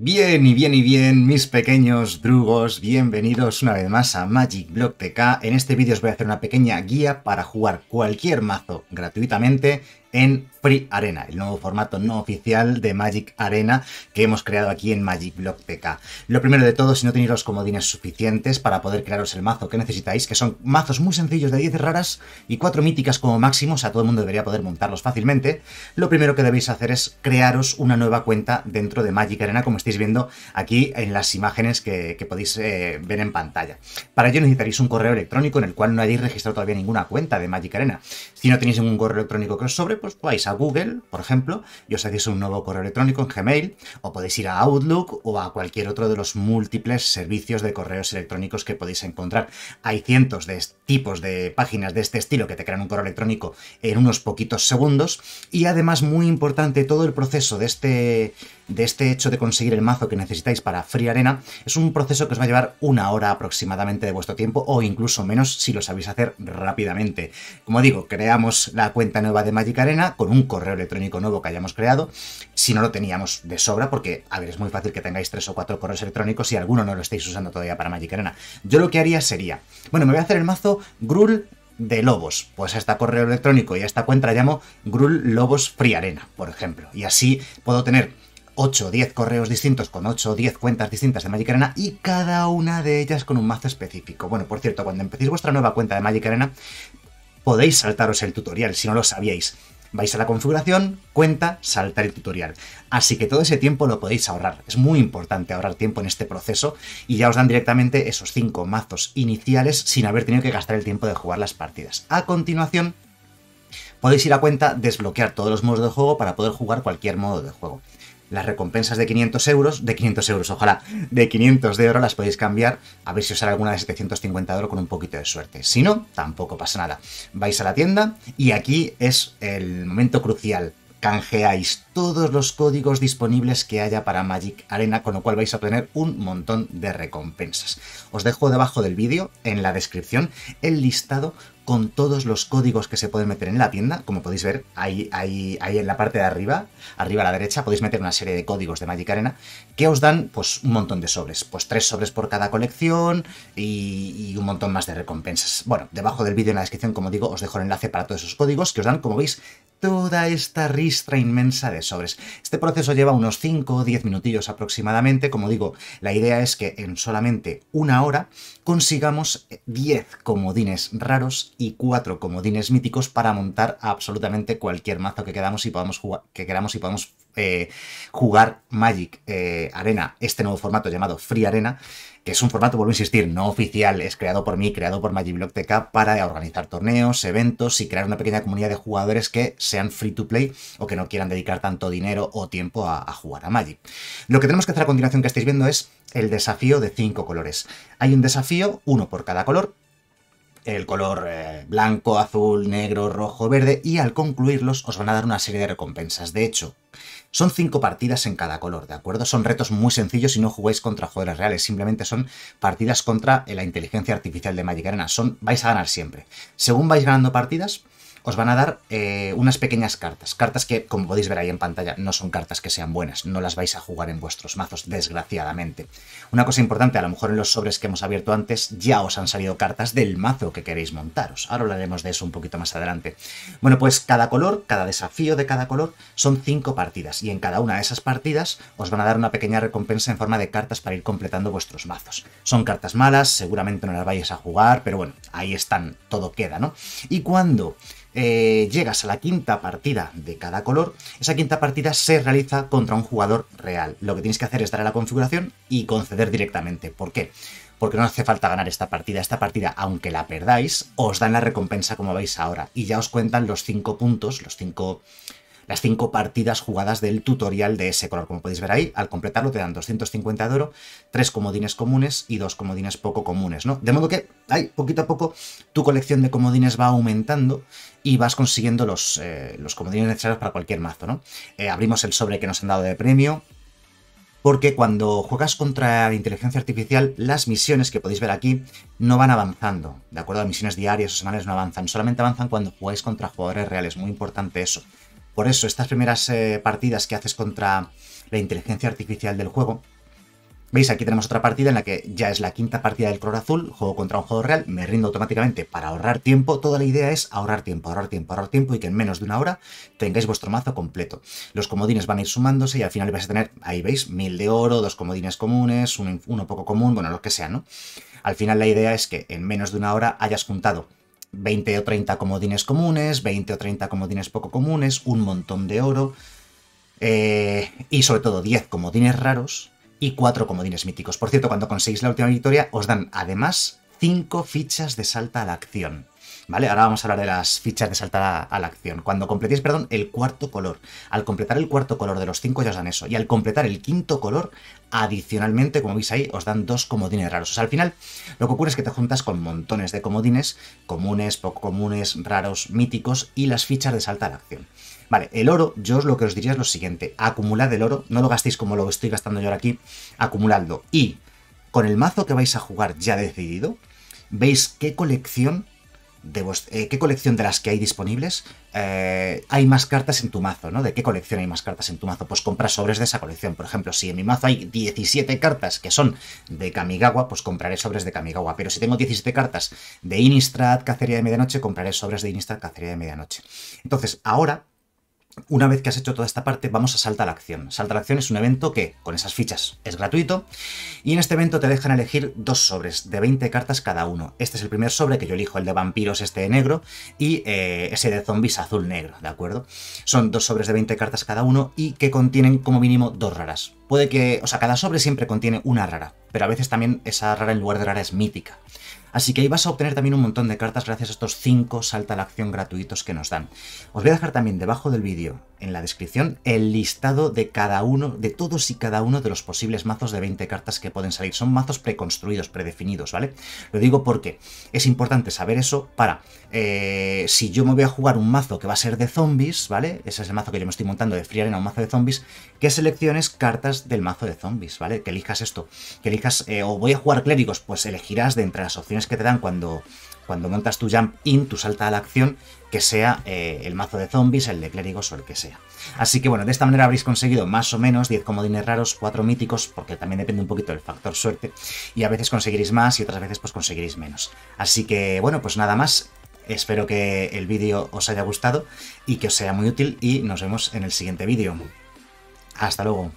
Bien y bien y bien, mis pequeños drugos, bienvenidos una vez más a Magic Block TK. En este vídeo os voy a hacer una pequeña guía para jugar cualquier mazo gratuitamente en Free Arena, el nuevo formato no oficial de Magic Arena que hemos creado aquí en Magic Block TK. Lo primero de todo, si no tenéis los comodines suficientes para poder crearos el mazo que necesitáis, que son mazos muy sencillos de 10 raras y 4 míticas como máximo, o sea, todo el mundo debería poder montarlos fácilmente, lo primero que debéis hacer es crearos una nueva cuenta dentro de Magic Arena, como estáis viendo aquí en las imágenes que, podéis eh, ver en pantalla. Para ello necesitaréis un correo electrónico en el cual no hayáis registrado todavía ninguna cuenta de Magic Arena. Si no tenéis ningún correo electrónico que os sobre, pues vais a Google, por ejemplo, y os hacéis un nuevo correo electrónico en Gmail, o podéis ir a Outlook o a cualquier otro de los múltiples servicios de correos electrónicos que podéis encontrar. Hay cientos de tipos de páginas de este estilo que te crean un correo electrónico en unos poquitos segundos, y además muy importante todo el proceso de este de este hecho de conseguir el mazo que necesitáis para Free Arena es un proceso que os va a llevar una hora aproximadamente de vuestro tiempo o incluso menos si lo sabéis hacer rápidamente. Como digo, creamos la cuenta nueva de Magic Arena con un correo electrónico nuevo que hayamos creado. Si no lo teníamos de sobra, porque a ver, es muy fácil que tengáis tres o cuatro correos electrónicos y alguno no lo estáis usando todavía para Magic Arena. Yo lo que haría sería, bueno, me voy a hacer el mazo Grul de lobos. Pues a este correo electrónico y a esta cuenta llamo Grul Lobos Free Arena, por ejemplo. Y así puedo tener 8 o 10 correos distintos con 8 o 10 cuentas distintas de Magic Arena y cada una de ellas con un mazo específico. Bueno, por cierto, cuando empecéis vuestra nueva cuenta de Magic Arena, podéis saltaros el tutorial si no lo sabíais. Vais a la configuración, cuenta, saltar el tutorial. Así que todo ese tiempo lo podéis ahorrar. Es muy importante ahorrar tiempo en este proceso y ya os dan directamente esos 5 mazos iniciales sin haber tenido que gastar el tiempo de jugar las partidas. A continuación, podéis ir a cuenta, desbloquear todos los modos de juego para poder jugar cualquier modo de juego las recompensas de 500 euros, de 500 euros, ojalá, de 500 de oro las podéis cambiar, a ver si os sale alguna de 750 de oro con un poquito de suerte. Si no, tampoco pasa nada. Vais a la tienda y aquí es el momento crucial. Canjeáis todos los códigos disponibles que haya para Magic Arena, con lo cual vais a obtener un montón de recompensas. Os dejo debajo del vídeo, en la descripción, el listado con todos los códigos que se pueden meter en la tienda. Como podéis ver, ahí, ahí, ahí en la parte de arriba, arriba a la derecha, podéis meter una serie de códigos de Magic Arena que os dan pues, un montón de sobres. Pues tres sobres por cada colección y, y un montón más de recompensas. Bueno, debajo del vídeo en la descripción, como digo, os dejo el enlace para todos esos códigos que os dan, como veis, toda esta ristra inmensa de este proceso lleva unos 5 o 10 minutillos aproximadamente. Como digo, la idea es que en solamente una hora consigamos 10 eh, comodines raros y 4 comodines míticos para montar absolutamente cualquier mazo que, queramos y podamos jugar, que queramos y podamos eh, jugar Magic eh, Arena, este nuevo formato llamado Free Arena, que es un formato, vuelvo a insistir, no oficial, es creado por mí, creado por TK para organizar torneos, eventos y crear una pequeña comunidad de jugadores que sean free to play o que no quieran dedicar tanto dinero o tiempo a, a jugar a Magic. Lo que tenemos que hacer a continuación que estáis viendo es el desafío de cinco colores. Hay un desafío, uno por cada color, el color eh, blanco, azul, negro, rojo, verde y al concluirlos os van a dar una serie de recompensas. De hecho, son cinco partidas en cada color, ¿de acuerdo? Son retos muy sencillos y no jugáis contra jugadores reales, simplemente son partidas contra la inteligencia artificial de Magic Arena. Son, vais a ganar siempre. Según vais ganando partidas, os van a dar eh, unas pequeñas cartas. Cartas que, como podéis ver ahí en pantalla, no son cartas que sean buenas. No las vais a jugar en vuestros mazos, desgraciadamente. Una cosa importante, a lo mejor en los sobres que hemos abierto antes ya os han salido cartas del mazo que queréis montaros. Ahora hablaremos de eso un poquito más adelante. Bueno, pues cada color, cada desafío de cada color, son cinco partidas. Y en cada una de esas partidas os van a dar una pequeña recompensa en forma de cartas para ir completando vuestros mazos. Son cartas malas, seguramente no las vais a jugar, pero bueno, ahí están, todo queda, ¿no? Y cuando eh, llegas a la quinta partida de cada color, esa quinta partida se realiza contra un jugador real. Lo que tienes que hacer es dar a la configuración y conceder directamente. ¿Por qué? Porque no hace falta ganar esta partida. Esta partida, aunque la perdáis, os dan la recompensa como veis ahora. Y ya os cuentan los 5 puntos, los 5... Cinco las cinco partidas jugadas del tutorial de ese color. Como podéis ver ahí, al completarlo te dan 250 de oro, tres comodines comunes y dos comodines poco comunes, ¿no? De modo que, ahí, poquito a poco, tu colección de comodines va aumentando y vas consiguiendo los, eh, los comodines necesarios para cualquier mazo, ¿no? Eh, abrimos el sobre que nos han dado de premio, porque cuando juegas contra la inteligencia artificial, las misiones que podéis ver aquí no van avanzando, ¿de acuerdo? a misiones diarias o semanales no avanzan, solamente avanzan cuando jugáis contra jugadores reales, muy importante eso. Por eso, estas primeras eh, partidas que haces contra la inteligencia artificial del juego, veis, aquí tenemos otra partida en la que ya es la quinta partida del color azul, juego contra un juego real, me rindo automáticamente para ahorrar tiempo. Toda la idea es ahorrar tiempo, ahorrar tiempo, ahorrar tiempo y que en menos de una hora tengáis vuestro mazo completo. Los comodines van a ir sumándose y al final vais a tener, ahí veis, mil de oro, dos comodines comunes, uno, uno poco común, bueno, lo que sea, ¿no? Al final la idea es que en menos de una hora hayas juntado 20 o 30 comodines comunes, 20 o 30 comodines poco comunes, un montón de oro, eh, y sobre todo 10 comodines raros y 4 comodines míticos. Por cierto, cuando conseguís la última victoria, os dan además 5 fichas de salta a la acción. ¿vale? Ahora vamos a hablar de las fichas de saltar a, la acción. Cuando completéis, perdón, el cuarto color. Al completar el cuarto color de los cinco ya os dan eso. Y al completar el quinto color, adicionalmente, como veis ahí, os dan dos comodines raros. O sea, al final, lo que ocurre es que te juntas con montones de comodines, comunes, poco comunes, raros, míticos, y las fichas de salta a la acción. Vale, el oro, yo lo que os diría es lo siguiente, acumulad el oro, no lo gastéis como lo estoy gastando yo ahora aquí, acumuladlo. Y con el mazo que vais a jugar ya decidido, veis qué colección de eh, qué colección de las que hay disponibles eh, hay más cartas en tu mazo, ¿no? ¿De qué colección hay más cartas en tu mazo? Pues compra sobres de esa colección. Por ejemplo, si en mi mazo hay 17 cartas que son de Kamigawa, pues compraré sobres de Kamigawa. Pero si tengo 17 cartas de Innistrad, Cacería de Medianoche, compraré sobres de Innistrad, Cacería de Medianoche. Entonces, ahora una vez que has hecho toda esta parte, vamos a Salta a la Acción. Salta a la Acción es un evento que, con esas fichas, es gratuito. Y en este evento te dejan elegir dos sobres de 20 cartas cada uno. Este es el primer sobre que yo elijo, el de vampiros este de negro y eh, ese de zombies azul negro, ¿de acuerdo? Son dos sobres de 20 cartas cada uno y que contienen como mínimo dos raras puede que, o sea, cada sobre siempre contiene una rara, pero a veces también esa rara en lugar de rara es mítica. Así que ahí vas a obtener también un montón de cartas gracias a estos 5 salta a la acción gratuitos que nos dan. Os voy a dejar también debajo del vídeo en la descripción el listado de cada uno, de todos y cada uno de los posibles mazos de 20 cartas que pueden salir. Son mazos preconstruidos, predefinidos, ¿vale? Lo digo porque es importante saber eso para, eh, si yo me voy a jugar un mazo que va a ser de zombies, ¿vale? Ese es el mazo que yo me estoy montando de Free Arena, un mazo de zombies, que selecciones cartas del mazo de zombies, ¿vale? Que elijas esto, que elijas, eh, o voy a jugar clérigos, pues elegirás de entre las opciones que te dan cuando cuando montas tu jump in, tu salta a la acción, que sea eh, el mazo de zombies, el de clérigos o el que sea. Así que bueno, de esta manera habréis conseguido más o menos 10 comodines raros, 4 míticos, porque también depende un poquito del factor suerte, y a veces conseguiréis más y otras veces pues conseguiréis menos. Así que bueno, pues nada más, espero que el vídeo os haya gustado y que os sea muy útil y nos vemos en el siguiente vídeo. Hasta luego.